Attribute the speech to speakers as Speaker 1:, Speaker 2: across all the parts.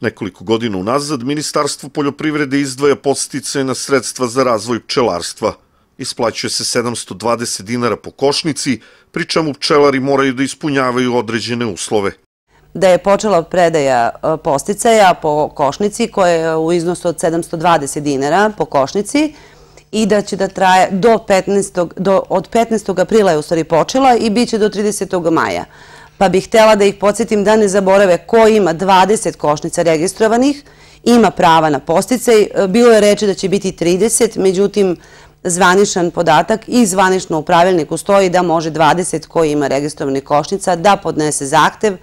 Speaker 1: Nekoliko godina unazad Ministarstvo poljoprivrede izdvaja postice na sredstva za razvoj pčelarstva. Isplaćuje se 720 dinara po košnici, pri čemu pčelari moraju da ispunjavaju određene uslove.
Speaker 2: Da je počela predaja e, posticaja po košnici koja je u iznosu od 720 dinara po košnici i da će da traje do 15. aprila je u stvari počela i bit će do 30. maja pa bih htjela da ih podsjetim da ne zaborave ko ima 20 košnica registrovanih, ima prava na posticaj. Bilo je reče da će biti 30, međutim zvanišan podatak i zvanišno u pravilniku stoji da može 20 koji ima registrovanih košnica da podnese zahtev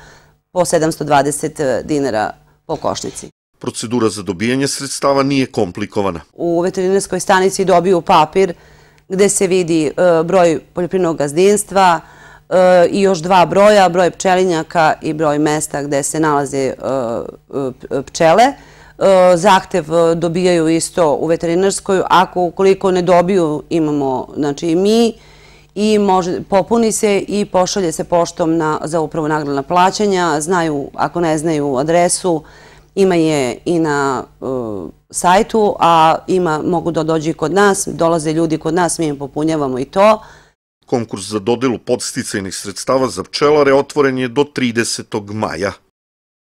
Speaker 2: po 720 dinara po košnici.
Speaker 1: Procedura za dobijanje sredstava nije komplikovana.
Speaker 2: U veterinarskoj stanici dobiju papir gde se vidi e, broj poljoprivnog gazdinstva, E, i još dva broja, broj pčelinjaka i broj mesta gde se nalaze e, e, pčele. Zahtev dobijaju isto u veterinarskoj. Ako ukoliko ne dobiju, imamo i znači, mi i popuni se i pošalje se poštom za upravo nagradna plaćanja. Znaju, ako ne znaju adresu, ima je i na sajtu, a mogu da dođu i kod nas. Dolaze ljudi kod nas, mi im popunjavamo i to.
Speaker 1: Konkurs za dodelu podsticajnih sredstava za pčelare otvoren je do 30. maja.